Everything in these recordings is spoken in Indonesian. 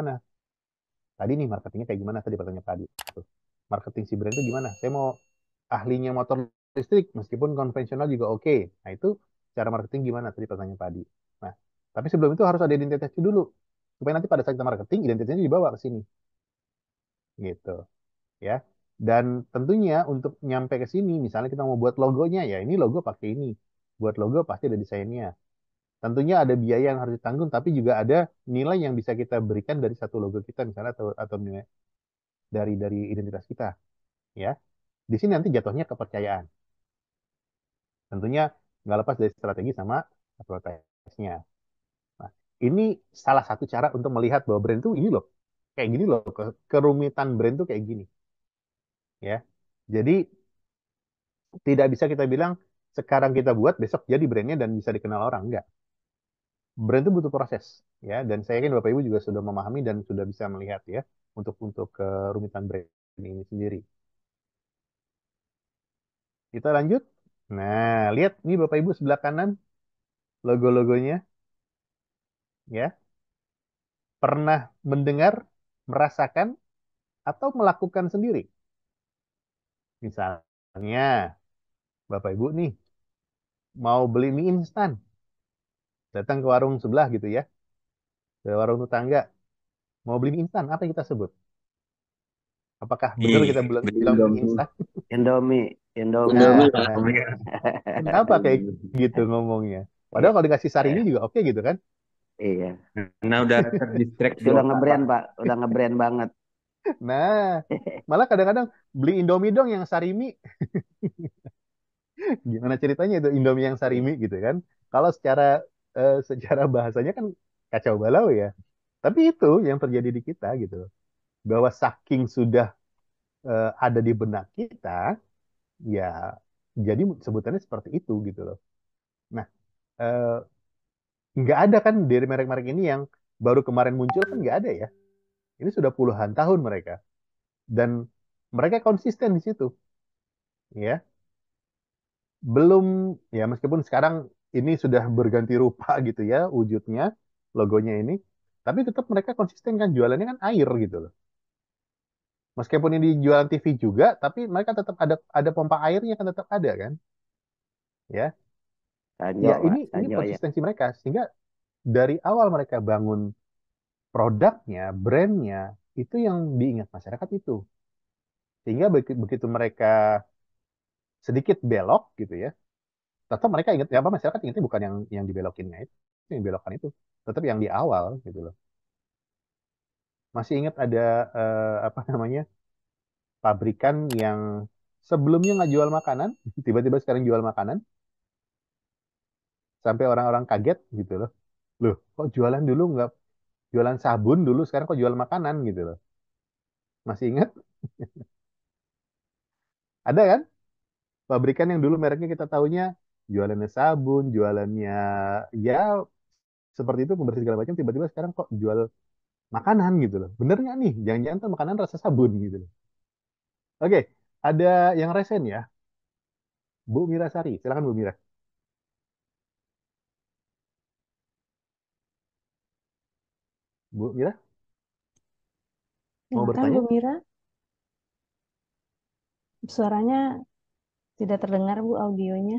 gimana? Tadi nih marketingnya kayak gimana tadi pertanyaan tadi. Marketing si brand itu gimana? Saya mau ahlinya motor listrik meskipun konvensional juga oke. Okay. Nah itu cara marketing gimana tadi pertanyaan tadi. Nah tapi sebelum itu harus ada identitas dulu supaya nanti pada saat kita marketing identitasnya dibawa ke sini gitu ya dan tentunya untuk nyampe ke sini misalnya kita mau buat logonya ya ini logo pakai ini buat logo pasti ada desainnya tentunya ada biaya yang harus ditanggung tapi juga ada nilai yang bisa kita berikan dari satu logo kita misalnya atau atau nilai dari dari identitas kita ya di sini nanti jatuhnya kepercayaan tentunya nggak lepas dari strategi sama advertise nah ini salah satu cara untuk melihat bahwa brand itu ini loh kayak gini loh kerumitan brand itu kayak gini ya jadi tidak bisa kita bilang sekarang kita buat besok jadi brandnya dan bisa dikenal orang enggak brand itu butuh proses ya dan saya yakin Bapak Ibu juga sudah memahami dan sudah bisa melihat ya untuk untuk kerumitan eh, brand ini sendiri. Kita lanjut. Nah, lihat nih Bapak Ibu sebelah kanan logo-logonya. Ya. Pernah mendengar, merasakan atau melakukan sendiri? Misalnya Bapak Ibu nih mau beli mie instan datang ke warung sebelah gitu ya ke warung tetangga mau beli mie instan apa yang kita sebut apakah benar kita bilang mie instan Indomie Indomie Indomie nah, iya. kenapa kayak gitu iya. ngomongnya iya. padahal kalau dikasih sarimi juga oke okay gitu kan iya Nah udah terdistrek. udah ngebrand pak udah ngebrand banget nah malah kadang-kadang beli Indomie dong yang sarimi gimana ceritanya itu Indomie yang sarimi gitu kan kalau secara uh, eh, secara bahasanya kan kacau balau ya. Tapi itu yang terjadi di kita gitu Bahwa saking sudah uh, ada di benak kita, ya jadi sebutannya seperti itu gitu loh. Nah, uh, nggak ada kan dari merek-merek ini yang baru kemarin muncul kan nggak ada ya. Ini sudah puluhan tahun mereka. Dan mereka konsisten di situ. Ya. Belum, ya meskipun sekarang ini sudah berganti rupa gitu ya wujudnya logonya ini tapi tetap mereka konsisten kan jualannya kan air gitu loh meskipun ini jualan TV juga tapi mereka tetap ada ada pompa airnya kan tetap ada kan ya Sanyo, ya ini Sanyo, ini ya. konsistensi ya. mereka sehingga dari awal mereka bangun produknya brandnya itu yang diingat masyarakat itu sehingga begitu mereka sedikit belok gitu ya tetap mereka ingat ya apa masyarakat ingatnya bukan yang yang dibelokinnya itu yang belokan itu tetap yang di awal gitu loh masih ingat ada eh, apa namanya pabrikan yang sebelumnya nggak jual makanan tiba-tiba sekarang jual makanan sampai orang-orang kaget gitu loh loh kok jualan dulu nggak jualan sabun dulu sekarang kok jual makanan gitu loh masih ingat ada kan pabrikan yang dulu mereknya kita tahunya jualannya sabun, jualannya ya seperti itu pembersih segala macam tiba-tiba sekarang kok jual makanan gitu loh. Bener nggak nih? Jangan-jangan tuh makanan rasa sabun gitu loh. Oke, ada yang resen ya. Bu Mira Sari, silakan Bu Mira. Bu Mira? Mau Silakan, bertanya? Bu Mira. Suaranya tidak terdengar Bu audionya.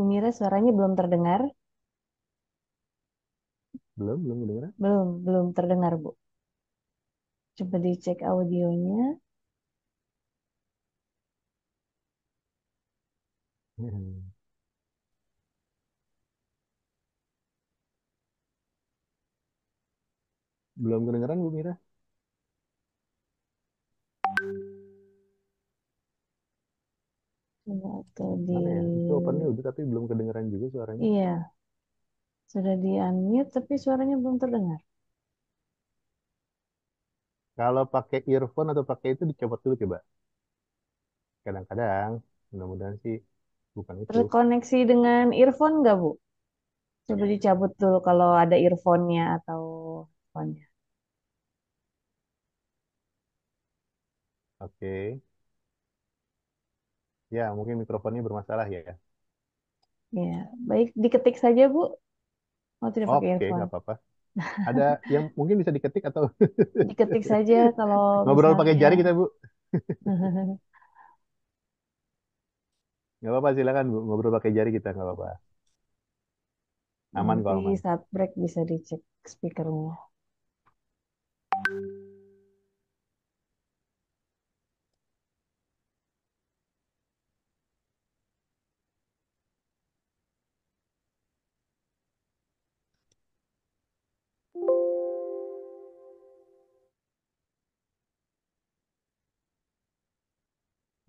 Mira suaranya belum terdengar. Belum, belum terdengar? Belum, belum terdengar, Bu. Coba dicek audionya. Hmm. Belum kedengeran, Bu Mira? Oke, iya, di ya, itu opennya udah tapi belum kedengeran juga suaranya. Iya. Sudah di unmute tapi suaranya belum terdengar. Kalau pakai earphone atau pakai itu dicopot dulu coba. Kadang-kadang, mudah-mudahan sih bukan itu. Terkoneksi dengan earphone nggak, Bu? Coba iya. dicabut dulu kalau ada earphone-nya atau phone-nya. Oke. Okay. Ya, mungkin mikrofonnya bermasalah ya. Ya, baik diketik saja, Bu. Oh, tidak pakai Oke, earphone. nggak apa-apa. Ada yang mungkin bisa diketik atau Diketik saja kalau ngobrol pakai jari kita, Bu? Nggak apa-apa, silakan Bu. Ngobrol pakai jari kita, nggak apa-apa. Aman kok, aman. saat break bisa dicek speakernya.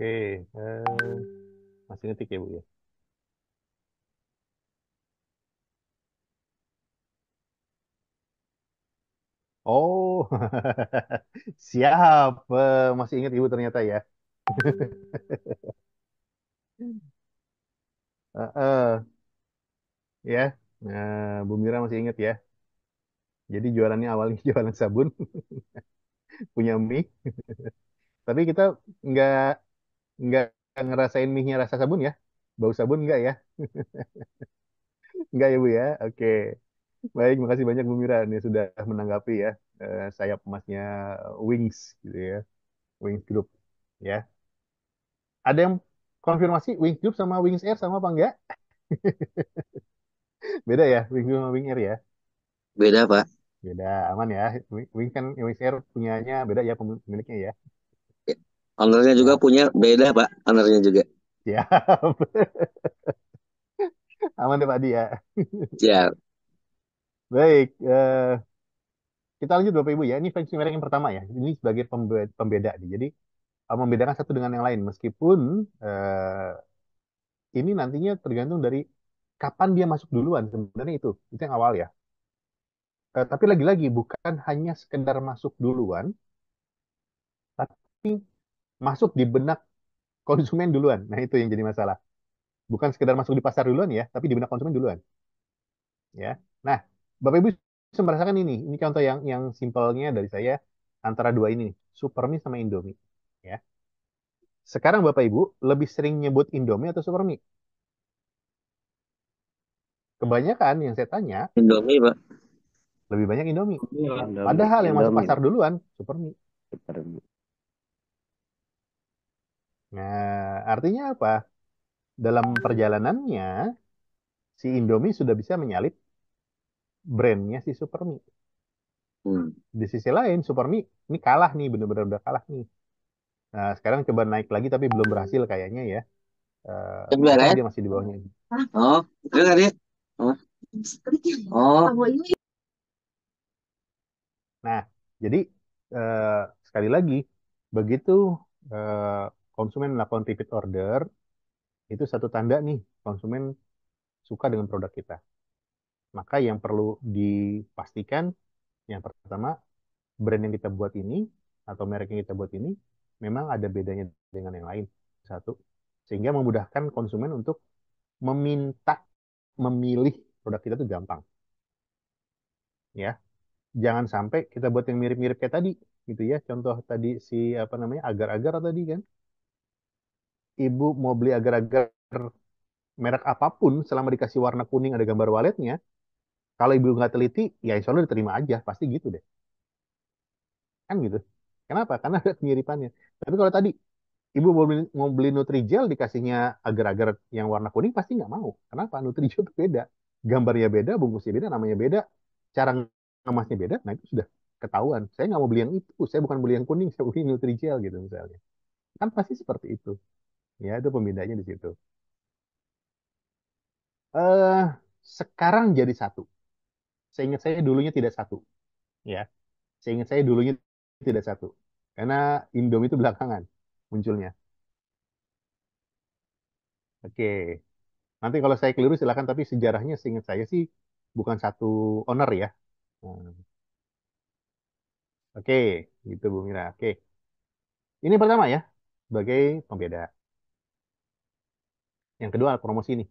Oke, eh, masih ngetik ya Bu ya? Oh, siap. Eh, masih ingat Ibu ternyata ya. eh, uh. ya, nah, Bu Mira masih ingat ya. Jadi jualannya awalnya jualan sabun, punya mie. Tapi kita nggak nggak ngerasain mie-nya rasa sabun ya? Bau sabun nggak ya? nggak ya Bu ya? Oke. Okay. Baik, makasih banyak Bu Mira nih sudah menanggapi ya eh, sayap emasnya eh, Wings gitu ya. Wings Group ya. Ada yang konfirmasi Wings Group sama Wings Air sama apa enggak? Beda ya Wings Group sama Wings Air ya? Beda, Pak. Beda, aman ya. Wings kan Wings Air punyanya beda ya pemiliknya ya. Ownernya juga nah. punya beda pak, ownernya juga. Ya. Aman deh Pak Dia. Ya. Baik, eh, kita lanjut Bapak Ibu ya. Ini fancy merek yang pertama ya. Ini sebagai pembe- pembeda nih. Jadi eh, membedakan satu dengan yang lain meskipun uh, ini nantinya tergantung dari kapan dia masuk duluan sebenarnya itu itu yang awal ya. Uh, tapi lagi-lagi bukan hanya sekedar masuk duluan, tapi masuk di benak konsumen duluan. Nah, itu yang jadi masalah. Bukan sekedar masuk di pasar duluan ya, tapi di benak konsumen duluan. Ya. Nah, Bapak Ibu bisa merasakan ini. Ini contoh yang yang simpelnya dari saya antara dua ini, supermi sama Indomie, ya. Sekarang Bapak Ibu lebih sering nyebut Indomie atau supermi Kebanyakan yang saya tanya Indomie, Pak. Lebih banyak Indomie. Iya, Indomie. Padahal yang masuk pasar duluan supermi Supermi. Nah, artinya apa? Dalam perjalanannya, si Indomie sudah bisa menyalip brandnya si Supermi. Hmm. Di sisi lain, Supermi ini kalah nih, bener-bener udah kalah nih. Nah, sekarang coba naik lagi tapi belum berhasil kayaknya ya. Eh, uh, ya? Sebenarnya dia masih di bawahnya. Oh, itu tadi. Oh. oh. Nah, jadi uh, sekali lagi begitu uh, konsumen melakukan repeat order, itu satu tanda nih konsumen suka dengan produk kita. Maka yang perlu dipastikan, yang pertama, brand yang kita buat ini, atau merek yang kita buat ini, memang ada bedanya dengan yang lain. Satu, sehingga memudahkan konsumen untuk meminta memilih produk kita itu gampang. Ya. Jangan sampai kita buat yang mirip-mirip kayak tadi gitu ya. Contoh tadi si apa namanya agar-agar tadi kan ibu mau beli agar-agar merek apapun selama dikasih warna kuning ada gambar waletnya, kalau ibu nggak teliti, ya insya Allah diterima aja, pasti gitu deh. Kan gitu. Kenapa? Karena ada kemiripannya. Tapi kalau tadi ibu mau beli, mau beli Nutrijel dikasihnya agar-agar yang warna kuning pasti nggak mau. Kenapa? Nutrijel itu beda. Gambarnya beda, bungkusnya beda, namanya beda, cara ngemasnya beda, nah itu sudah ketahuan. Saya nggak mau beli yang itu, saya bukan beli yang kuning, saya beli Nutrijel gitu misalnya. Kan pasti seperti itu. Ya, itu pembedanya di situ. Eh, sekarang jadi satu. Seingat saya dulunya tidak satu. Ya, seingat saya dulunya tidak satu. Karena Indom itu belakangan munculnya. Oke. Nanti kalau saya keliru silakan, tapi sejarahnya seingat saya sih bukan satu owner ya. Hmm. Oke, gitu Bu Mira. Oke. Ini pertama ya, sebagai pembeda. Yang kedua adalah promosi ini.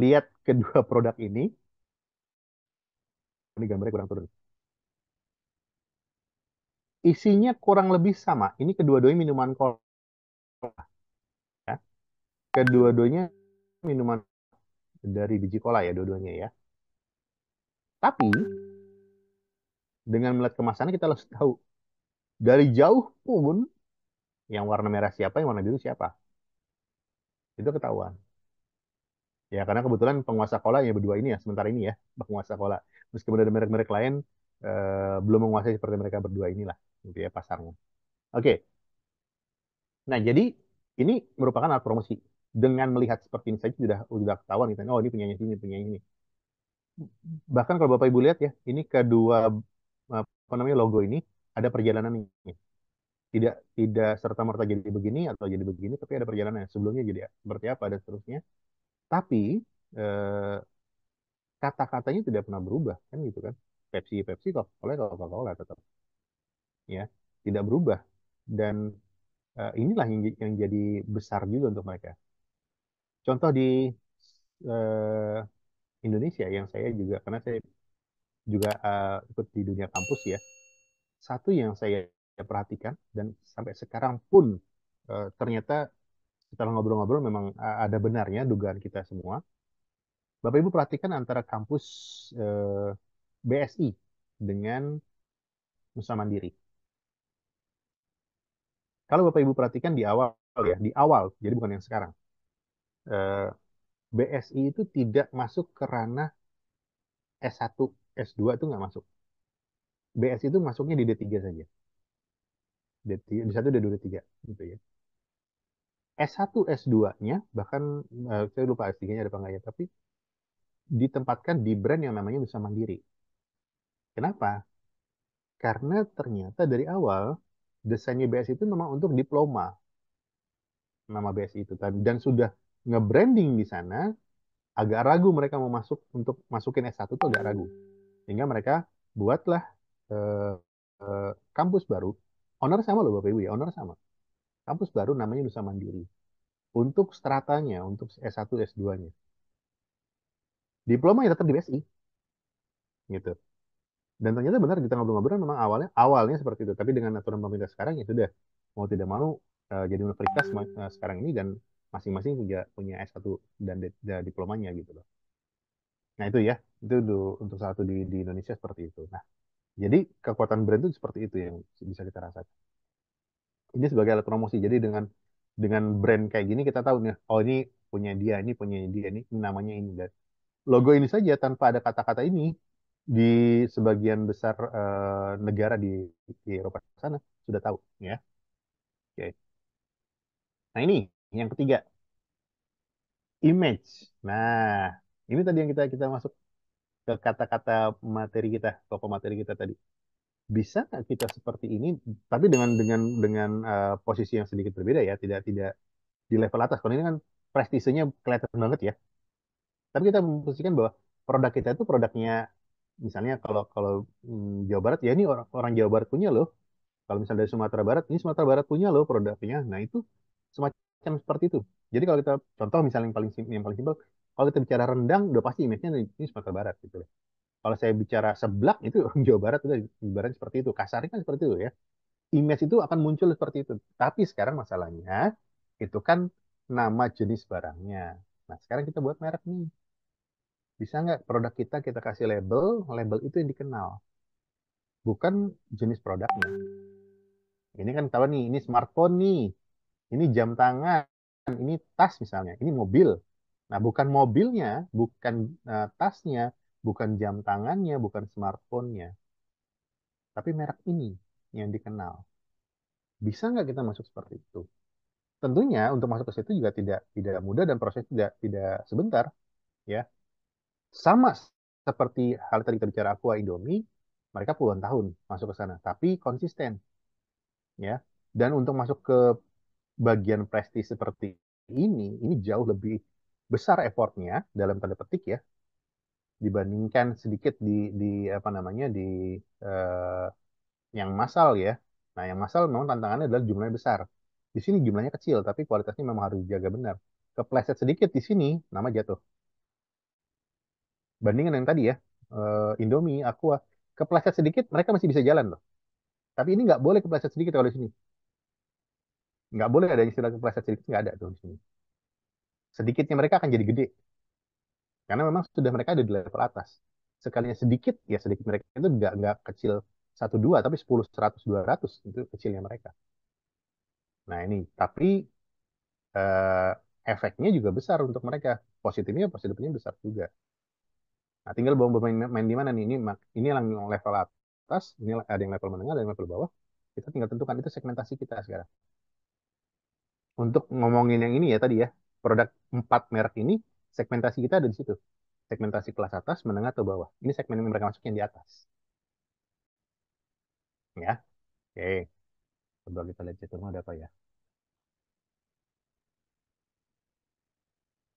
Lihat kedua produk ini. Ini gambarnya kurang turun. Isinya kurang lebih sama. Ini kedua-duanya minuman cola. Ya. Kedua-duanya minuman dari biji cola ya dua-duanya ya. Tapi dengan melihat kemasannya kita harus tahu dari jauh pun yang warna merah siapa, yang warna biru siapa itu ketahuan ya karena kebetulan penguasa kola ya berdua ini ya sementara ini ya penguasa kola meskipun ada merek-merek lain eh, belum menguasai seperti mereka berdua inilah gitu ya pasarnya oke nah jadi ini merupakan alat promosi dengan melihat seperti ini saja sudah sudah ketahuan gitu. oh ini penyanyi ini penyanyi ini bahkan kalau bapak ibu lihat ya ini kedua apa namanya logo ini ada perjalanan ini tidak tidak serta merta jadi begini atau jadi begini tapi ada perjalanan sebelumnya jadi seperti apa dan seterusnya tapi eh, kata-katanya tidak pernah berubah kan gitu kan Pepsi Pepsi kalau cola Coca-Cola tetap ya tidak berubah dan eh, inilah yang, yang jadi besar juga untuk mereka contoh di eh, Indonesia yang saya juga karena saya juga uh, ikut di dunia kampus ya satu yang saya saya perhatikan dan sampai sekarang pun e, ternyata setelah ngobrol-ngobrol memang eh, ada benarnya dugaan kita semua. Bapak Ibu perhatikan antara kampus e, eh, BSI dengan Nusa Mandiri. Kalau Bapak Ibu perhatikan di awal ya, di awal, jadi bukan yang sekarang. E, BSI itu tidak masuk ke ranah S1, S2 itu nggak masuk. BSI itu masuknya di D3 saja. D3, D1, D2, D3 gitu ya. S1, S2-nya bahkan uh, saya lupa S3-nya ada apa ya, tapi ditempatkan di brand yang namanya bisa Mandiri. Kenapa? Karena ternyata dari awal desainnya BS itu memang untuk diploma nama BS itu kan dan sudah nge-branding di sana agak ragu mereka mau masuk untuk masukin S1 tuh agak ragu. Sehingga mereka buatlah uh, uh, kampus baru Honor sama loh Bapak Ibu ya, honor sama. Kampus baru namanya Nusa Mandiri. Untuk stratanya, untuk S1, S2-nya. Diploma ya tetap di BSI. Gitu. Dan ternyata benar kita ngobrol-ngobrol memang awalnya awalnya seperti itu. Tapi dengan aturan pemerintah sekarang ya sudah. Mau tidak mau eh, jadi universitas uh, sekarang ini dan masing-masing punya punya S1 dan diplomanya gitu loh. Nah itu ya, itu untuk satu di, di Indonesia seperti itu. Nah jadi kekuatan brand itu seperti itu yang bisa kita rasakan. Ini sebagai alat promosi. Jadi dengan dengan brand kayak gini kita tahu nih, oh ini punya dia, ini punya dia, ini, ini namanya ini dan logo ini saja tanpa ada kata-kata ini di sebagian besar uh, negara di, di Eropa sana sudah tahu ya. Oke. Okay. Nah ini yang ketiga image. Nah ini tadi yang kita kita masuk ke kata-kata materi kita, toko materi kita tadi. Bisa nggak kita seperti ini, tapi dengan dengan dengan uh, posisi yang sedikit berbeda ya, tidak tidak di level atas. karena ini kan prestisenya kelihatan banget ya. Tapi kita memposisikan bahwa produk kita itu produknya, misalnya kalau kalau hmm, Jawa Barat ya ini orang orang Jawa Barat punya loh. Kalau misalnya dari Sumatera Barat, ini Sumatera Barat punya loh produknya. Nah itu semacam seperti itu. Jadi kalau kita contoh misalnya yang paling yang paling simpel, kalau kita bicara rendang udah pasti image-nya ini Sumatera Barat gitu loh. Kalau saya bicara seblak itu Jawa Barat udah ibarat seperti itu, kasarnya kan seperti itu ya. Image itu akan muncul seperti itu. Tapi sekarang masalahnya itu kan nama jenis barangnya. Nah sekarang kita buat merek nih. Bisa nggak produk kita kita kasih label, label itu yang dikenal. Bukan jenis produknya. Ini kan tahu nih, ini smartphone nih, ini jam tangan, ini tas misalnya, ini mobil Nah, bukan mobilnya, bukan uh, tasnya, bukan jam tangannya, bukan smartphone-nya. Tapi merek ini yang dikenal. Bisa nggak kita masuk seperti itu? Tentunya untuk masuk ke situ juga tidak tidak mudah dan proses tidak tidak sebentar, ya. Sama seperti hal tadi kita bicara Aqua Indomie, mereka puluhan tahun masuk ke sana, tapi konsisten, ya. Dan untuk masuk ke bagian prestis seperti ini, ini jauh lebih besar effortnya dalam tanda petik ya dibandingkan sedikit di di apa namanya di eh, yang massal ya. Nah, yang massal memang tantangannya adalah jumlahnya besar. Di sini jumlahnya kecil tapi kualitasnya memang harus dijaga benar. Kepleset sedikit di sini nama jatuh. Bandingan yang tadi ya, eh, Indomie, Aqua, kepleset sedikit mereka masih bisa jalan loh. Tapi ini nggak boleh kepleset sedikit kalau di sini. Nggak boleh ada istilah kepleset sedikit, nggak ada tuh di sini sedikitnya mereka akan jadi gede. Karena memang sudah mereka ada di level atas. Sekalinya sedikit, ya sedikit mereka itu nggak nggak kecil satu dua, tapi sepuluh seratus dua itu kecilnya mereka. Nah ini, tapi eh, efeknya juga besar untuk mereka. Positifnya, positifnya besar juga. Nah, tinggal bawa bermain main di mana nih? Ini ini yang level atas, ini ada yang level menengah, ada yang level bawah. Kita tinggal tentukan itu segmentasi kita sekarang. Untuk ngomongin yang ini ya tadi ya, produk empat merek ini segmentasi kita ada di situ. Segmentasi kelas atas, menengah, atau bawah. Ini segmen yang mereka masukin di atas. Ya. Oke. Coba kita lihat jadwalnya ada apa ya.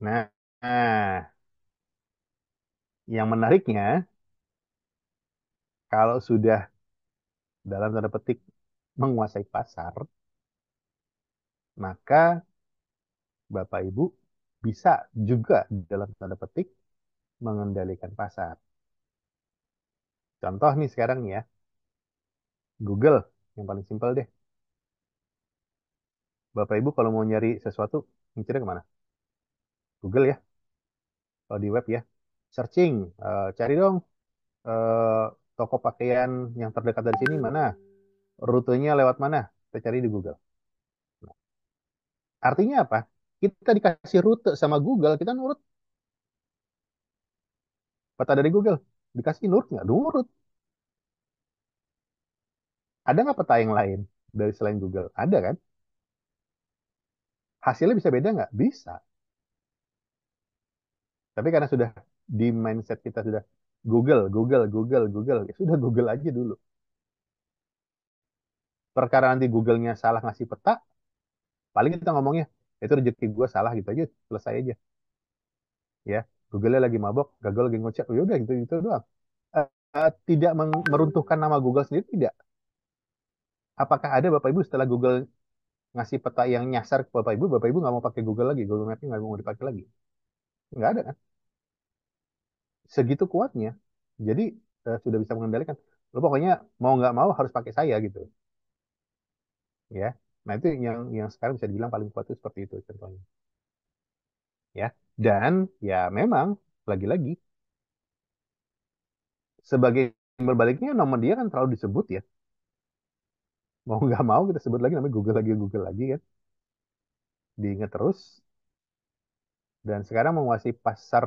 nah, yang menariknya, kalau sudah dalam tanda petik menguasai pasar, maka Bapak Ibu bisa juga dalam tanda petik mengendalikan pasar. Contoh nih sekarang ya, Google yang paling simpel deh. Bapak Ibu kalau mau nyari sesuatu, mencari kemana? Google ya. Kalau di web ya, searching, uh, cari dong uh, toko pakaian yang terdekat dari sini mana, rutenya lewat mana, kita cari di Google. Nah, artinya apa? kita dikasih rute sama Google, kita nurut. Peta dari Google, dikasih nurut nggak? Nurut. Ada nggak peta yang lain dari selain Google? Ada kan? Hasilnya bisa beda nggak? Bisa. Tapi karena sudah di mindset kita sudah Google, Google, Google, Google, ya sudah Google aja dulu. Perkara nanti Google-nya salah ngasih peta, paling kita ngomongnya itu rezeki gue salah gitu aja selesai aja ya Google lagi mabok gagal lagi ngocek oh udah gitu gitu doang uh, uh, tidak meruntuhkan nama Google sendiri tidak apakah ada bapak ibu setelah Google ngasih peta yang nyasar ke bapak ibu bapak ibu nggak mau pakai Google lagi Google Maps nggak mau dipakai lagi nggak ada kan segitu kuatnya jadi uh, sudah bisa mengendalikan lo pokoknya mau nggak mau harus pakai saya gitu ya Nah, itu yang yang sekarang bisa dibilang paling kuat itu seperti itu contohnya. Ya, dan ya memang lagi-lagi sebagai berbaliknya nama dia kan terlalu disebut ya. Mau nggak mau kita sebut lagi namanya Google lagi Google lagi kan. Diingat terus. Dan sekarang menguasai pasar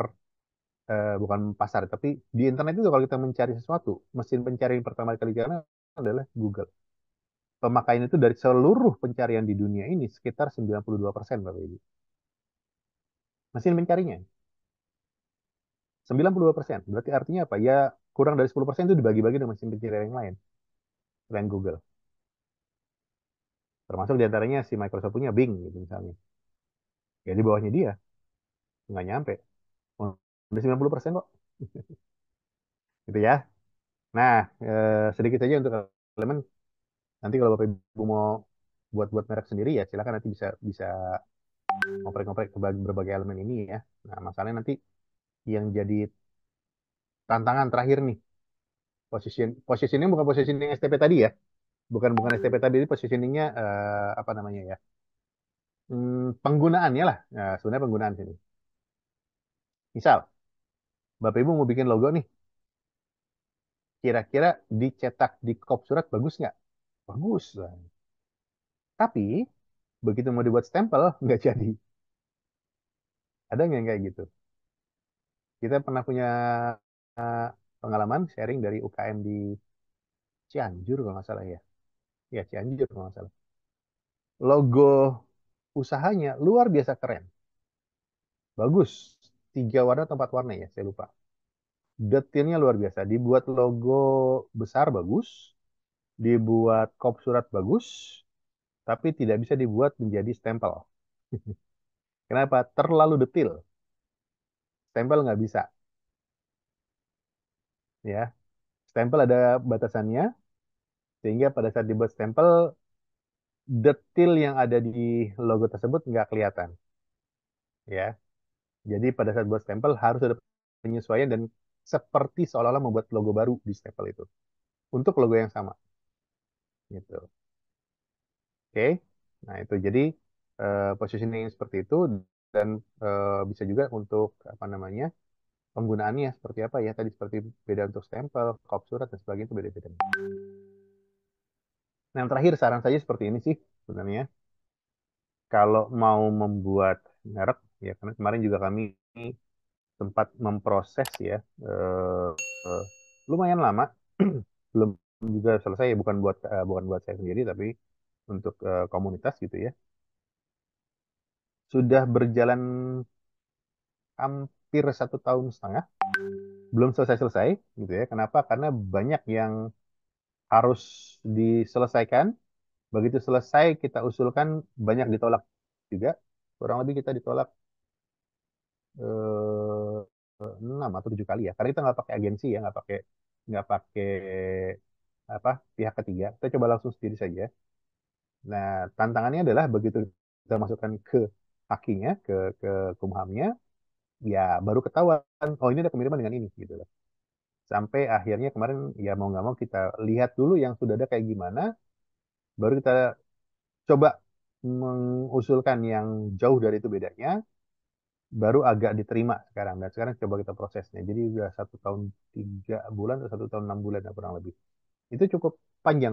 eh, bukan pasar tapi di internet itu kalau kita mencari sesuatu mesin pencari yang pertama kali karena adalah Google pemakaian itu dari seluruh pencarian di dunia ini sekitar 92 persen, Bapak Ibu. Mesin pencarinya. 92 persen. Berarti artinya apa? Ya kurang dari 10 persen itu dibagi-bagi dengan mesin pencarian yang lain. Selain Google. Termasuk diantaranya si Microsoft punya Bing gitu misalnya. Ya di bawahnya dia. Nggak nyampe. Udah 90 persen kok. gitu ya. Nah, eh, sedikit aja untuk elemen nanti kalau bapak ibu mau buat buat merek sendiri ya silakan nanti bisa bisa ngoprek-ngoprek berbagai elemen ini ya. Nah masalahnya nanti yang jadi tantangan terakhir nih posisi positioning bukan posisi positioning STP tadi ya, bukan bukan STP tadi ini uh, eh, apa namanya ya hmm, ya lah. Nah, sebenarnya penggunaan sini. Misal bapak ibu mau bikin logo nih, kira-kira dicetak di kop surat bagus nggak? Bagus. Eh. Tapi begitu mau dibuat stempel nggak jadi. Ada nggak yang kayak gitu? Kita pernah punya eh, pengalaman sharing dari UKM di Cianjur kalau nggak salah ya. Ya Cianjur kalau nggak salah. Logo usahanya luar biasa keren. Bagus. Tiga warna atau empat warna ya, saya lupa. Detailnya luar biasa. Dibuat logo besar bagus dibuat kop surat bagus, tapi tidak bisa dibuat menjadi stempel. Kenapa? Terlalu detil. Stempel nggak bisa. Ya, stempel ada batasannya, sehingga pada saat dibuat stempel, detil yang ada di logo tersebut nggak kelihatan. Ya, jadi pada saat buat stempel harus ada penyesuaian dan seperti seolah-olah membuat logo baru di stempel itu untuk logo yang sama gitu. Oke, okay? nah itu jadi uh, eh, positioning seperti itu dan uh, bisa juga untuk apa namanya penggunaannya seperti apa ya tadi seperti beda untuk stempel, kop surat dan sebagainya itu beda-beda. Nah yang terakhir saran saja seperti ini sih sebenarnya kalau mau membuat merek ya karena kemarin juga kami sempat memproses ya uh, uh, lumayan lama belum juga selesai ya, bukan buat uh, bukan buat saya sendiri tapi untuk uh, komunitas gitu ya sudah berjalan hampir satu tahun setengah belum selesai selesai gitu ya kenapa karena banyak yang harus diselesaikan begitu selesai kita usulkan banyak ditolak juga kurang lebih kita ditolak eh, enam atau tujuh kali ya karena kita nggak pakai agensi ya nggak pakai nggak pakai apa pihak ketiga. Kita coba langsung sendiri saja. Nah, tantangannya adalah begitu kita masukkan ke kakinya ke ke kumhamnya, ya baru ketahuan, oh ini ada kemiripan dengan ini gitu loh. Sampai akhirnya kemarin ya mau nggak mau kita lihat dulu yang sudah ada kayak gimana, baru kita coba mengusulkan yang jauh dari itu bedanya, baru agak diterima sekarang. Dan sekarang coba kita prosesnya. Jadi sudah satu tahun tiga bulan atau satu tahun enam bulan kurang lebih itu cukup panjang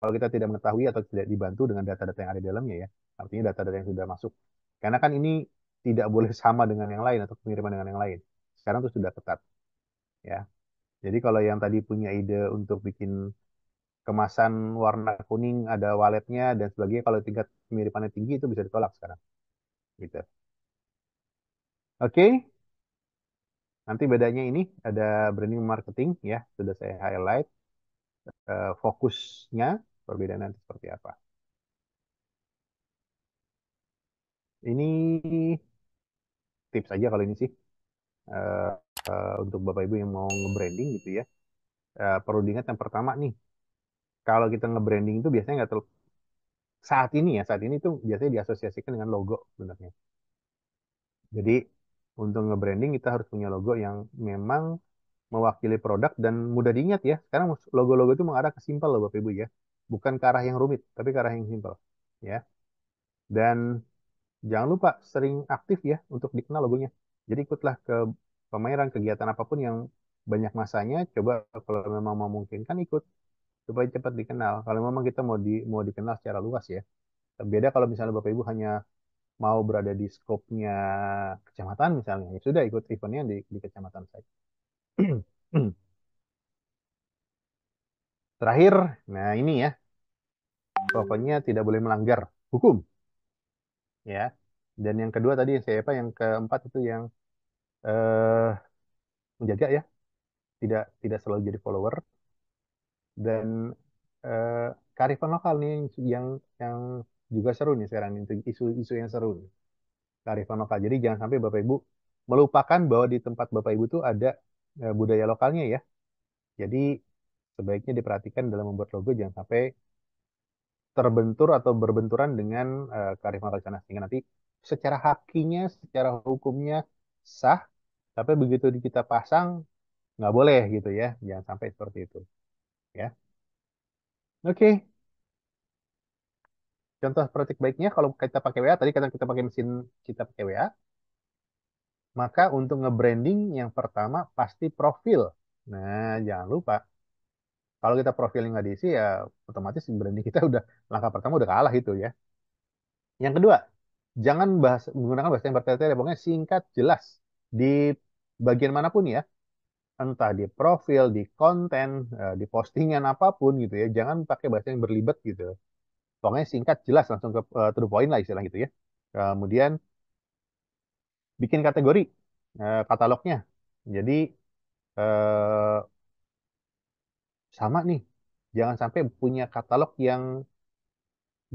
kalau kita tidak mengetahui atau tidak dibantu dengan data-data yang ada di dalamnya ya. Artinya data-data yang sudah masuk. Karena kan ini tidak boleh sama dengan yang lain atau pengiriman dengan yang lain. Sekarang itu sudah ketat. Ya. Jadi kalau yang tadi punya ide untuk bikin kemasan warna kuning ada waletnya dan sebagainya kalau tingkat kemiripannya tinggi itu bisa ditolak sekarang. Gitu. Oke. Okay. Nanti bedanya ini ada branding marketing ya, sudah saya highlight uh, fokusnya perbedaan nanti seperti apa. Ini tips aja kalau ini sih uh, uh, untuk bapak ibu yang mau nge-branding gitu ya. Uh, perlu diingat yang pertama nih, kalau kita nge-branding itu biasanya nggak terlalu saat ini ya saat ini itu biasanya diasosiasikan dengan logo sebenarnya. Jadi untuk nge-branding kita harus punya logo yang memang mewakili produk dan mudah diingat ya. karena logo-logo itu mengarah ke simpel loh Bapak Ibu ya. Bukan ke arah yang rumit, tapi ke arah yang simpel. Ya. Dan jangan lupa sering aktif ya untuk dikenal logonya. Jadi ikutlah ke pameran kegiatan apapun yang banyak masanya, coba kalau memang memungkinkan ikut supaya cepat dikenal. Kalau memang kita mau di mau dikenal secara luas ya. Beda kalau misalnya Bapak Ibu hanya mau berada di skopnya kecamatan misalnya, ya sudah ikut eventnya di, di kecamatan saja. Terakhir, nah ini ya. Pokoknya tidak boleh melanggar hukum. Ya. Dan yang kedua tadi yang saya apa yang keempat itu yang eh, menjaga ya. Tidak tidak selalu jadi follower. Dan eh, karifan lokal nih yang yang juga seru nih sekarang itu isu-isu yang seru nih. Karifan lokal. Jadi jangan sampai Bapak Ibu melupakan bahwa di tempat Bapak Ibu tuh ada Eh, budaya lokalnya ya. Jadi sebaiknya diperhatikan dalam membuat logo jangan sampai terbentur atau berbenturan dengan uh, kearifan lokal sana sehingga nanti secara hakinya, secara hukumnya sah, tapi begitu kita pasang nggak boleh gitu ya, jangan sampai seperti itu ya. Oke. Okay. Contoh praktik baiknya kalau kita pakai WA, tadi kata kita pakai mesin, kita pakai WA, maka untuk nge-branding yang pertama pasti profil. Nah, jangan lupa. Kalau kita profilnya nggak diisi ya otomatis branding kita udah langkah pertama udah kalah itu ya. Yang kedua, jangan bahas, menggunakan bahasa yang bertele-tele, pokoknya singkat, jelas. Di bagian manapun ya, entah di profil, di konten, eh, di postingan apapun gitu ya, jangan pakai bahasa yang berlibat gitu. Pokoknya singkat, jelas, langsung ke uh, to the point lah istilah gitu ya. Kemudian bikin kategori uh, katalognya. Jadi uh, sama nih, jangan sampai punya katalog yang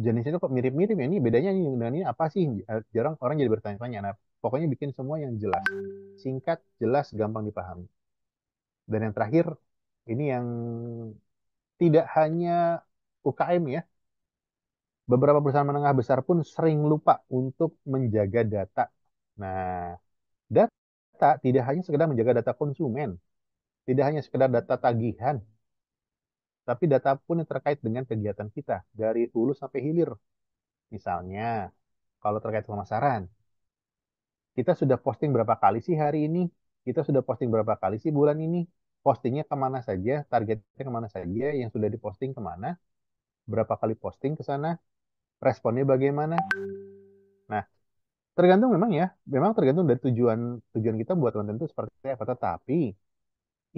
jenisnya itu kok mirip-mirip ya ini bedanya ini dengan ini apa sih eh, jarang orang jadi bertanya-tanya nah pokoknya bikin semua yang jelas singkat jelas gampang dipahami dan yang terakhir ini yang tidak hanya UKM ya beberapa perusahaan menengah besar pun sering lupa untuk menjaga data Nah, data tidak hanya sekedar menjaga data konsumen, tidak hanya sekedar data tagihan, tapi data pun yang terkait dengan kegiatan kita dari hulu sampai hilir. Misalnya, kalau terkait pemasaran, kita sudah posting berapa kali sih hari ini? Kita sudah posting berapa kali sih bulan ini? Postingnya kemana saja? Targetnya kemana saja? Yang sudah diposting kemana? Berapa kali posting ke sana? Responnya bagaimana? tergantung memang ya memang tergantung dari tujuan tujuan kita buat konten itu seperti apa tetapi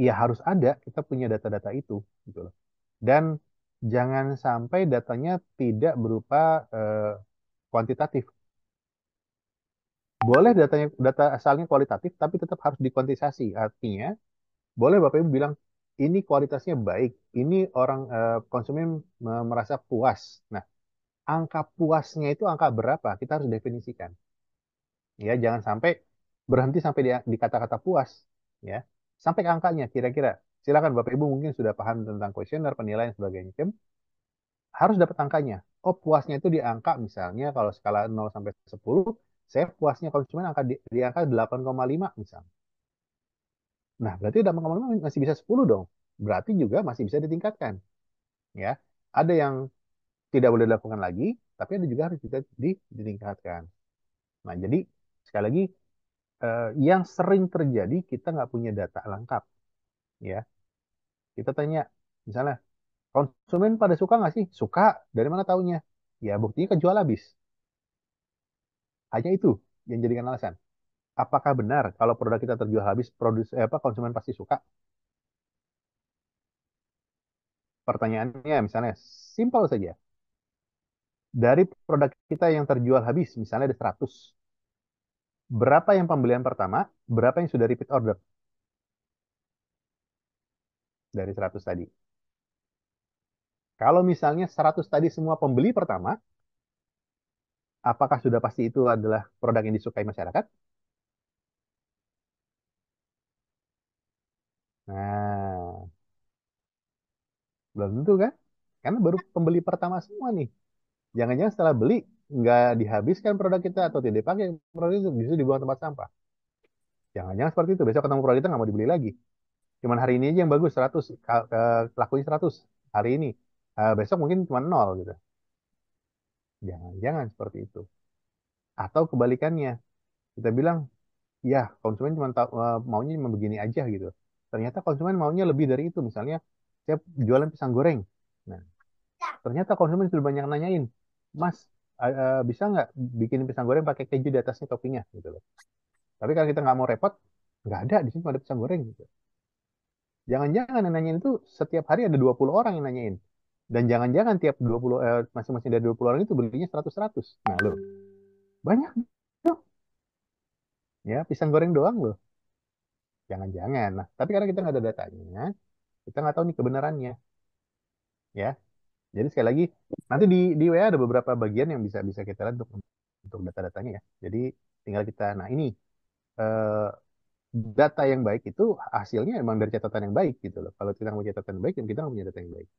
ya harus ada kita punya data-data itu gitu loh dan jangan sampai datanya tidak berupa eh, kuantitatif boleh datanya data asalnya kualitatif tapi tetap harus dikuantisasi artinya boleh bapak ibu bilang ini kualitasnya baik ini orang eh, konsumen merasa puas nah angka puasnya itu angka berapa kita harus definisikan ya jangan sampai berhenti sampai di, kata-kata puas ya sampai ke angkanya kira-kira silakan bapak ibu mungkin sudah paham tentang kuesioner penilaian sebagainya Cem, harus dapat angkanya oh puasnya itu di angka misalnya kalau skala 0 sampai 10 saya puasnya konsumen angka di, di angka 8,5 misalnya nah berarti 8,5 masih bisa 10 dong berarti juga masih bisa ditingkatkan ya ada yang tidak boleh dilakukan lagi tapi ada juga harus ditingkatkan nah jadi Sekali lagi, eh, yang sering terjadi kita nggak punya data lengkap. ya Kita tanya, misalnya, konsumen pada suka nggak sih? Suka, dari mana taunya? Ya buktinya kejual habis. Hanya itu yang jadikan alasan. Apakah benar kalau produk kita terjual habis, produs, eh, apa konsumen pasti suka? Pertanyaannya misalnya, simpel saja dari produk kita yang terjual habis, misalnya ada 100 berapa yang pembelian pertama, berapa yang sudah repeat order dari 100 tadi. Kalau misalnya 100 tadi semua pembeli pertama, apakah sudah pasti itu adalah produk yang disukai masyarakat? Nah, belum tentu kan? Karena baru pembeli pertama semua nih. Jangan-jangan setelah beli, nggak dihabiskan produk kita atau tidak dipakai produk itu justru dibuang tempat sampah. Jangan-jangan seperti itu. Besok ketemu produk kita nggak mau dibeli lagi. Cuman hari ini aja yang bagus 100, lakuin 100 hari ini. Eh, besok mungkin cuma nol gitu. Jangan-jangan seperti itu. Atau kebalikannya, kita bilang, ya konsumen cuma eh, maunya cuma begini aja gitu. Ternyata konsumen maunya lebih dari itu. Misalnya, saya jualan pisang goreng. Nah, ternyata konsumen sudah banyak nanyain, Mas, uh, bisa nggak bikin pisang goreng pakai keju di atasnya toppingnya gitu loh. Tapi kalau kita nggak mau repot, nggak ada di sini ada pisang goreng gitu. Jangan-jangan yang nanyain itu setiap hari ada 20 orang yang nanyain. Dan jangan-jangan tiap 20 eh, masing-masing dari 20 orang itu belinya 100-100. Nah, loh. Banyak loh. Ya, pisang goreng doang loh. Jangan-jangan. Nah, tapi karena kita nggak ada datanya, kita nggak tahu nih kebenarannya. Ya, jadi sekali lagi nanti di di WA ada beberapa bagian yang bisa bisa kita lihat untuk untuk data-datanya ya. Jadi tinggal kita nah ini eh, data yang baik itu hasilnya emang dari catatan yang baik gitu loh. Kalau kita mau catatan yang baik, dan kita nggak punya data yang baik.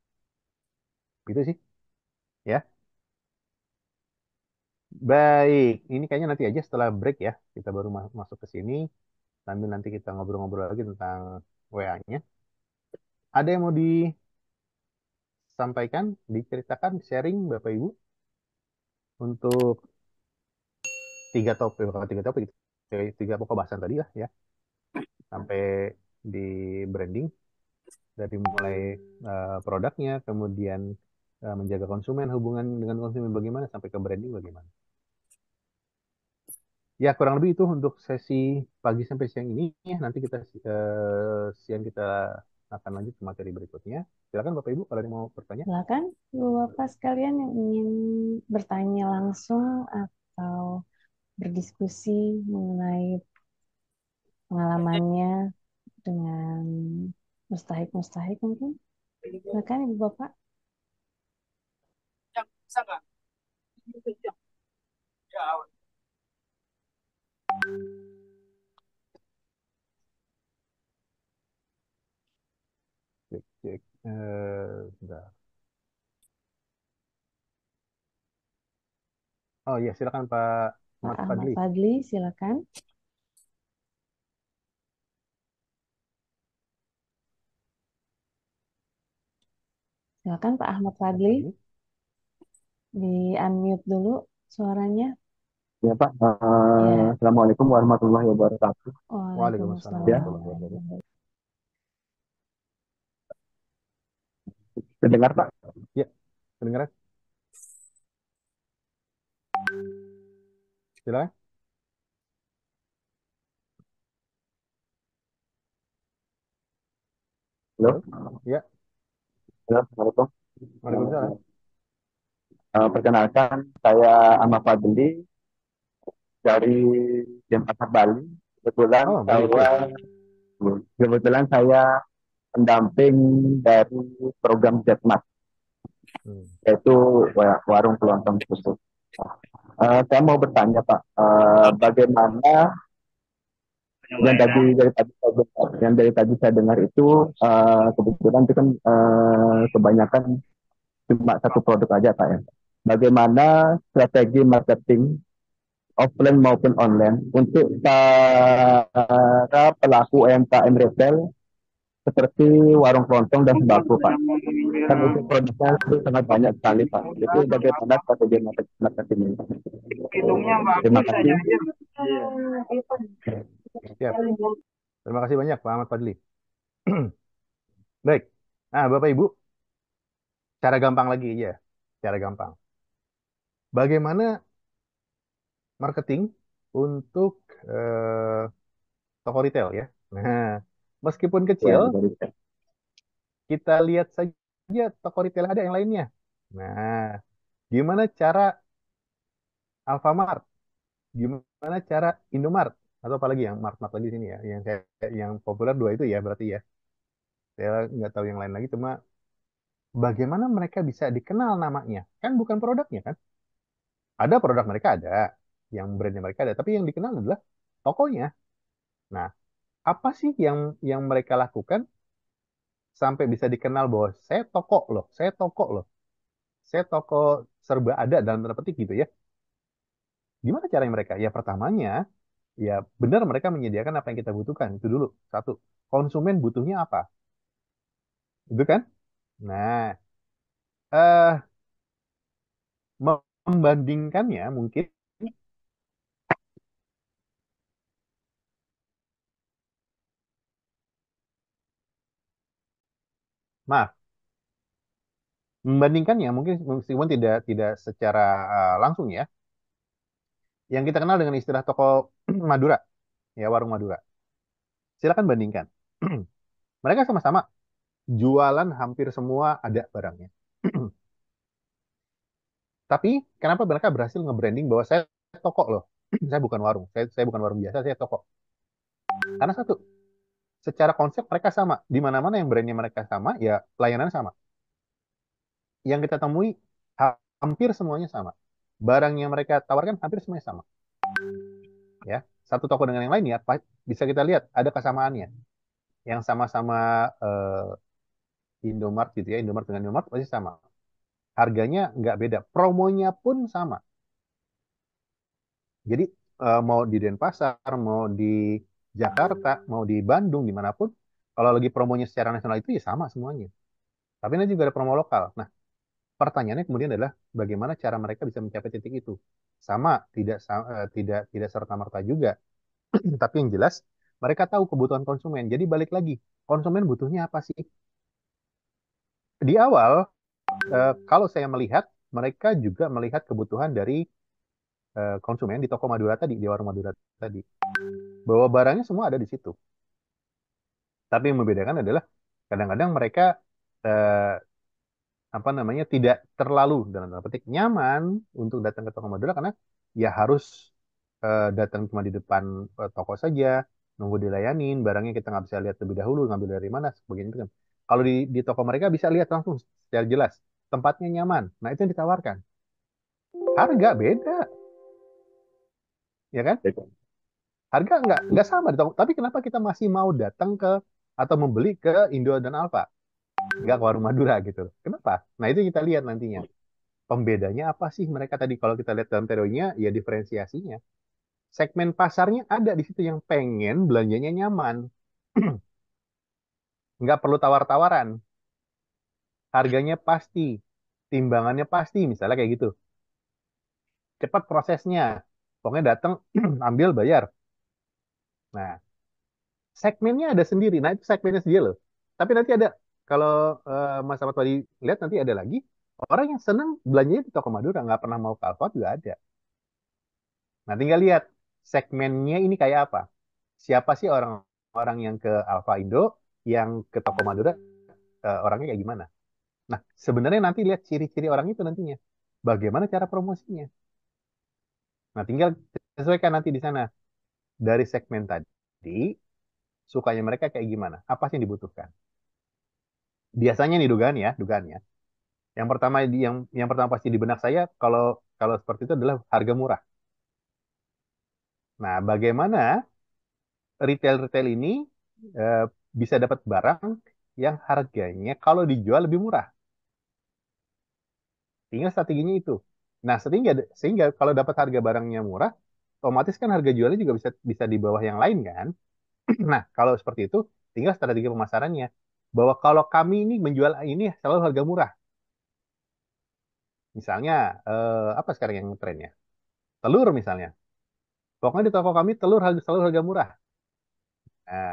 Gitu sih. Ya. Baik, ini kayaknya nanti aja setelah break ya. Kita baru ma masuk ke sini. Sambil nanti kita ngobrol-ngobrol lagi tentang WA-nya. Ada yang mau di sampaikan, diceritakan, sharing Bapak Ibu untuk tiga topik, bukan tiga topik, tiga pokok bahasan tadi lah ya, sampai di branding dari mulai uh, produknya, kemudian uh, menjaga konsumen, hubungan dengan konsumen bagaimana sampai ke branding bagaimana. Ya kurang lebih itu untuk sesi pagi sampai siang ini. Nanti kita uh, siang kita akan lanjut ke materi berikutnya. Silakan Bapak Ibu kalau ada yang mau bertanya. Silakan Bapak sekalian yang ingin bertanya langsung atau berdiskusi mengenai pengalamannya dengan mustahik-mustahik mungkin. Silakan Ibu Bapak. Yang Ya, Uh, Oh iya, silakan Pak Ahmad Fadli. Fadli, silakan. Silakan Pak Ahmad Fadli. Di unmute dulu suaranya. Ya Pak, uh, ya. Assalamualaikum warahmatullahi wabarakatuh. Waalaikumsalam. Ya. Terdengar, Pak? Iya. Ya, dengar Silakan. Halo. Ya. Halo, Assalamualaikum. Waalaikumsalam. Uh, perkenalkan, saya Ahmad Fadli dari Denpasar Bali. Kebetulan oh, saya kebetulan saya pendamping dari program Jetmat hmm. yaitu warung kelontong khusus. Uh, eh, saya mau bertanya Pak, uh, bagaimana yang tadi dari tadi yang dari tadi saya dengar itu uh, kebetulan itu kan uh, kebanyakan cuma satu produk aja Pak ya. Bagaimana strategi marketing offline maupun online untuk para pelaku UMKM retail seperti warung kelontong dan sembako Pak. Kan itu produknya itu sangat banyak sekali Pak. Jadi iya. bagaimana strategi masyarakat ini? Terima kasih. Iya. Siap. Terima kasih banyak Pak Ahmad Fadli. Baik. Nah, Bapak Ibu, cara gampang lagi ya, cara gampang. Bagaimana marketing untuk eh, toko retail ya? Nah, Meskipun ya, kecil, kita lihat saja toko retail ada yang lainnya. Nah, gimana cara Alfamart? Gimana cara Indomart? Atau apalagi yang mart-mart lagi sini ya, yang saya, yang populer dua itu ya berarti ya. Saya nggak tahu yang lain lagi, cuma bagaimana mereka bisa dikenal namanya? Kan bukan produknya kan? Ada produk mereka ada, yang brandnya mereka ada, tapi yang dikenal adalah tokonya. Nah, apa sih yang yang mereka lakukan sampai bisa dikenal bahwa saya toko loh, saya toko loh, saya toko serba ada dalam tanda petik gitu ya. Gimana cara mereka? Ya pertamanya, ya benar mereka menyediakan apa yang kita butuhkan itu dulu. Satu, konsumen butuhnya apa? Itu kan? Nah, eh membandingkannya mungkin maaf nah, membandingkannya mungkin meskipun tidak tidak secara uh, langsung ya yang kita kenal dengan istilah toko Madura ya warung Madura silakan bandingkan mereka sama-sama jualan hampir semua ada barangnya tapi kenapa mereka berhasil nge-branding bahwa saya toko loh saya bukan warung saya, saya bukan warung biasa saya toko karena satu secara konsep mereka sama. Di mana-mana yang brandnya mereka sama, ya pelayanan sama. Yang kita temui hampir semuanya sama. Barang yang mereka tawarkan hampir semuanya sama. Ya, satu toko dengan yang lain ya bisa kita lihat ada kesamaannya. Yang sama-sama eh, Indomart gitu ya, Indomart dengan Indomart pasti sama. Harganya nggak beda, promonya pun sama. Jadi eh, mau di Denpasar, mau di Jakarta, mau di Bandung, dimanapun, kalau lagi promonya secara nasional itu ya sama semuanya. Tapi ini juga ada promo lokal. Nah, pertanyaannya kemudian adalah bagaimana cara mereka bisa mencapai titik itu? Sama, tidak eh, tidak tidak serta merta juga. Tapi yang jelas mereka tahu kebutuhan konsumen. Jadi balik lagi, konsumen butuhnya apa sih? Di awal, eh, kalau saya melihat, mereka juga melihat kebutuhan dari eh, konsumen di toko Madura tadi, di warung Madura tadi bahwa barangnya semua ada di situ. Tapi yang membedakan adalah kadang-kadang mereka eh, apa namanya tidak terlalu dalam tanda petik nyaman untuk datang ke toko modal karena ya harus eh, datang cuma di depan eh, toko saja, nunggu dilayanin, barangnya kita nggak bisa lihat lebih dahulu ngambil dari mana, sebagainya kan. Kalau di, di toko mereka bisa lihat langsung secara jelas tempatnya nyaman. Nah itu yang ditawarkan. Harga beda, ya kan? Betul. Harga nggak nggak sama, tapi kenapa kita masih mau datang ke atau membeli ke Indo dan Alfa? Nggak ke warung Madura gitu. Kenapa? Nah itu kita lihat nantinya. Pembedanya apa sih mereka tadi kalau kita lihat dalam teorinya ya diferensiasinya. Segmen pasarnya ada di situ yang pengen belanjanya nyaman. nggak perlu tawar-tawaran. Harganya pasti, timbangannya pasti, misalnya kayak gitu. Cepat prosesnya. Pokoknya datang, ambil, bayar. Nah, segmennya ada sendiri. Nah, itu segmennya sendiri loh. Tapi nanti ada, kalau uh, Mas Ahmad tadi lihat nanti ada lagi, orang yang senang belanja di toko Madura, nggak pernah mau ke juga ada. Nah, tinggal lihat segmennya ini kayak apa. Siapa sih orang-orang yang ke Alfa Indo, yang ke toko Madura, uh, orangnya kayak gimana. Nah, sebenarnya nanti lihat ciri-ciri orang itu nantinya. Bagaimana cara promosinya. Nah, tinggal sesuaikan nanti di sana dari segmen tadi sukanya mereka kayak gimana? Apa sih yang dibutuhkan? Biasanya nih dugaan ya, dugaannya. Yang pertama yang yang pertama pasti di benak saya kalau kalau seperti itu adalah harga murah. Nah, bagaimana retail-retail ini e, bisa dapat barang yang harganya kalau dijual lebih murah? Tinggal strateginya itu. Nah, sehingga, sehingga kalau dapat harga barangnya murah, otomatis kan harga jualnya juga bisa bisa di bawah yang lain kan. nah, kalau seperti itu tinggal strategi pemasarannya bahwa kalau kami ini menjual ini selalu harga murah. Misalnya eh, apa sekarang yang trennya? Telur misalnya. Pokoknya di toko kami telur harga selalu harga murah. Nah,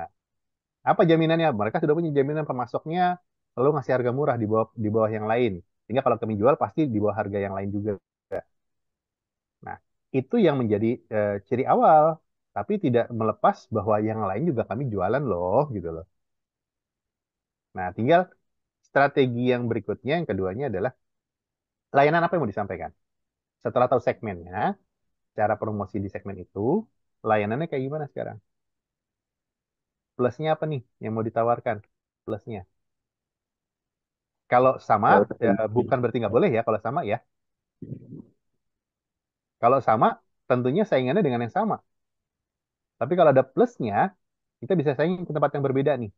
apa jaminannya? Mereka sudah punya jaminan pemasoknya selalu ngasih harga murah di bawah di bawah yang lain. Sehingga kalau kami jual pasti di bawah harga yang lain juga itu yang menjadi e, ciri awal tapi tidak melepas bahwa yang lain juga kami jualan loh gitu loh nah tinggal strategi yang berikutnya yang keduanya adalah layanan apa yang mau disampaikan setelah tahu segmennya cara promosi di segmen itu layanannya kayak gimana sekarang plusnya apa nih yang mau ditawarkan plusnya kalau sama ya, bukan berarti nggak boleh ya kalau sama ya kalau sama, tentunya saingannya dengan yang sama. Tapi kalau ada plusnya, kita bisa saing ke tempat yang berbeda nih.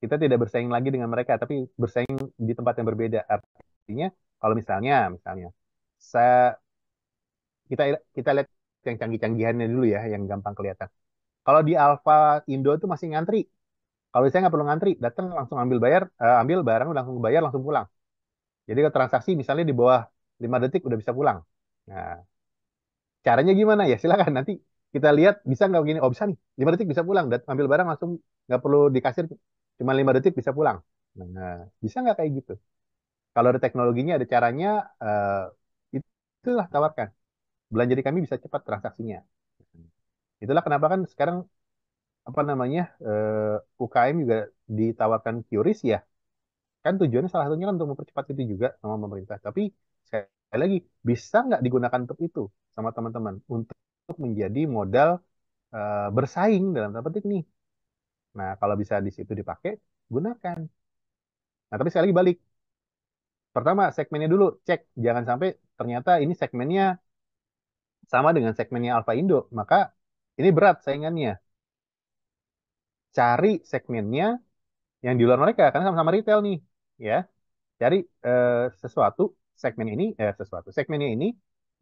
Kita tidak bersaing lagi dengan mereka, tapi bersaing di tempat yang berbeda. Artinya, kalau misalnya, misalnya, saya, kita kita lihat yang canggih-canggihannya dulu ya, yang gampang kelihatan. Kalau di Alfa Indo itu masih ngantri. Kalau saya nggak perlu ngantri, datang langsung ambil bayar, eh, ambil barang langsung bayar langsung pulang. Jadi kalau transaksi misalnya di bawah 5 detik udah bisa pulang. Nah, caranya gimana ya? Silakan nanti kita lihat bisa nggak begini. Oh bisa nih, lima detik bisa pulang. Dan ambil barang langsung nggak perlu dikasir, cuma lima detik bisa pulang. Nah, bisa nggak kayak gitu? Kalau ada teknologinya, ada caranya, uh, itulah tawarkan. Belanja di kami bisa cepat transaksinya. Itulah kenapa kan sekarang apa namanya uh, eh, UKM juga ditawarkan QRIS ya kan tujuannya salah satunya kan untuk mempercepat itu juga sama pemerintah. Tapi Sekali lagi, bisa nggak digunakan untuk itu sama teman-teman untuk menjadi modal uh, bersaing dalam tanda petik nih. Nah, kalau bisa di situ dipakai, gunakan. Nah, tapi sekali lagi balik. Pertama, segmennya dulu, cek. Jangan sampai ternyata ini segmennya sama dengan segmennya Alfa Indo, maka ini berat saingannya. Cari segmennya yang di luar mereka, karena sama-sama retail nih, ya. Cari eh, sesuatu segmen ini eh sesuatu segmennya ini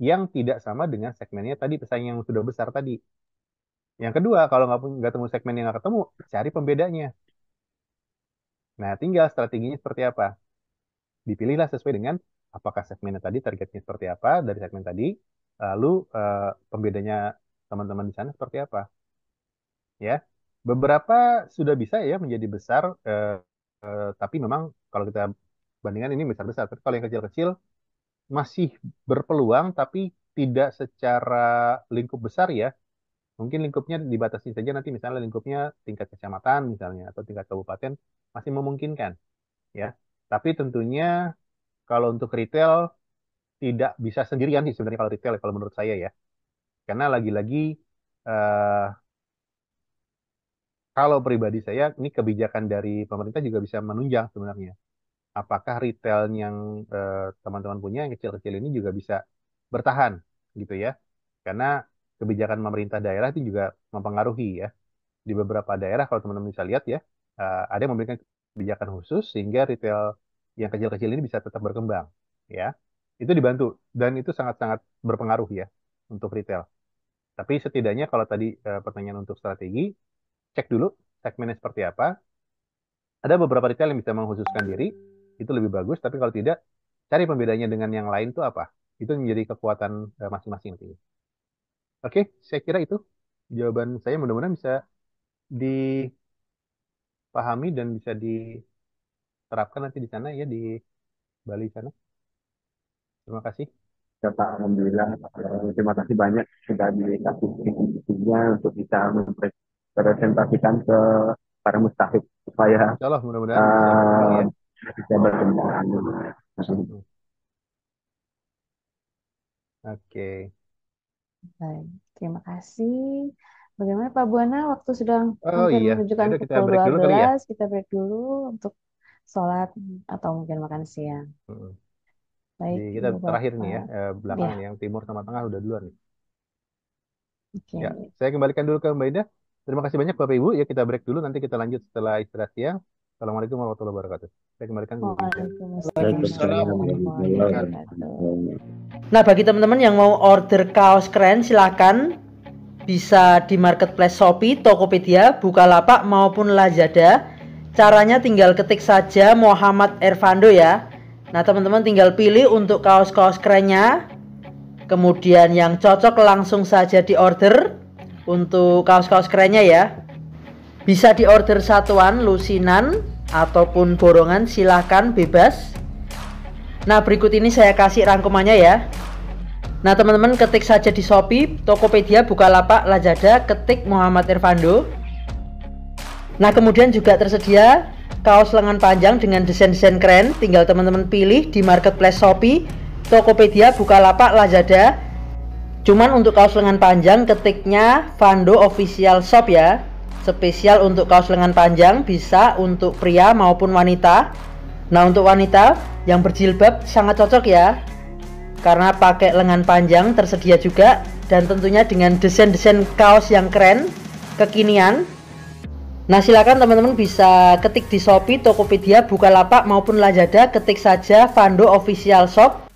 yang tidak sama dengan segmennya tadi pesaing yang sudah besar tadi. Yang kedua, kalau nggak nggak temu segmen yang nggak ketemu, cari pembedanya. Nah, tinggal strateginya seperti apa. Dipilihlah sesuai dengan apakah segmennya tadi targetnya seperti apa dari segmen tadi, lalu eh, pembedanya teman-teman di sana seperti apa. Ya, beberapa sudah bisa ya menjadi besar, eh, eh, tapi memang kalau kita Bandingan ini besar-besar. Tapi kalau yang kecil-kecil masih berpeluang tapi tidak secara lingkup besar ya. Mungkin lingkupnya dibatasi saja nanti misalnya lingkupnya tingkat kecamatan misalnya atau tingkat kabupaten masih memungkinkan ya. Tapi tentunya kalau untuk retail tidak bisa sendirian sih sebenarnya kalau retail kalau menurut saya ya. Karena lagi-lagi eh, kalau pribadi saya ini kebijakan dari pemerintah juga bisa menunjang sebenarnya apakah retail yang eh, teman-teman uh, punya yang kecil-kecil ini juga bisa bertahan gitu ya karena kebijakan pemerintah daerah itu juga mempengaruhi ya di beberapa daerah kalau teman-teman bisa lihat ya uh, ada yang memberikan kebijakan khusus sehingga retail yang kecil-kecil ini bisa tetap berkembang ya itu dibantu dan itu sangat-sangat berpengaruh ya untuk retail tapi setidaknya kalau tadi uh, pertanyaan untuk strategi cek dulu segmennya seperti apa ada beberapa retail yang bisa mengkhususkan diri itu lebih bagus tapi kalau tidak cari pembedanya dengan yang lain itu apa itu menjadi kekuatan eh, masing-masing Oke, oke saya kira itu jawaban saya mudah-mudahan bisa dipahami dan bisa diterapkan nanti di sana ya di Bali sana terima kasih ya Pak Alhamdulillah terima kasih banyak sudah dikasih intinya untuk kita mempresentasikan ke para mustahik supaya Insya Allah mudah-mudahan uh, Oke. Baik, terima kasih. Bagaimana Pak Buana? Waktu sedang Oh iya, menunjukkan yaudah kita pukul break dulu ya. kita break dulu untuk sholat atau mungkin makan siang. Hmm. Baik, Jadi kita terakhir nih ya, eh, belakang Ya, yang timur sama tengah udah duluan nih. oke. Ya, saya kembalikan dulu ke Mbak Ida. Terima kasih banyak Bapak Ibu. Ya kita break dulu, nanti kita lanjut setelah istirahat siang. Assalamualaikum warahmatullahi wabarakatuh. Kan Saya kembalikan Nah, bagi teman-teman yang mau order kaos keren silahkan bisa di marketplace Shopee, Tokopedia, Bukalapak maupun Lazada. Caranya tinggal ketik saja Muhammad Ervando ya. Nah, teman-teman tinggal pilih untuk kaos-kaos kerennya. Kemudian yang cocok langsung saja di order untuk kaos-kaos kerennya ya. Bisa di order satuan lusinan ataupun borongan silahkan bebas Nah berikut ini saya kasih rangkumannya ya Nah teman-teman ketik saja di Shopee, Tokopedia, Bukalapak, Lazada, ketik Muhammad Irfando Nah kemudian juga tersedia kaos lengan panjang dengan desain-desain keren Tinggal teman-teman pilih di marketplace Shopee, Tokopedia, Bukalapak, Lazada Cuman untuk kaos lengan panjang ketiknya Vando Official Shop ya spesial untuk kaos lengan panjang bisa untuk pria maupun wanita nah untuk wanita yang berjilbab sangat cocok ya karena pakai lengan panjang tersedia juga dan tentunya dengan desain-desain kaos yang keren kekinian Nah silakan teman-teman bisa ketik di Shopee, Tokopedia, Bukalapak maupun Lazada ketik saja Vando Official Shop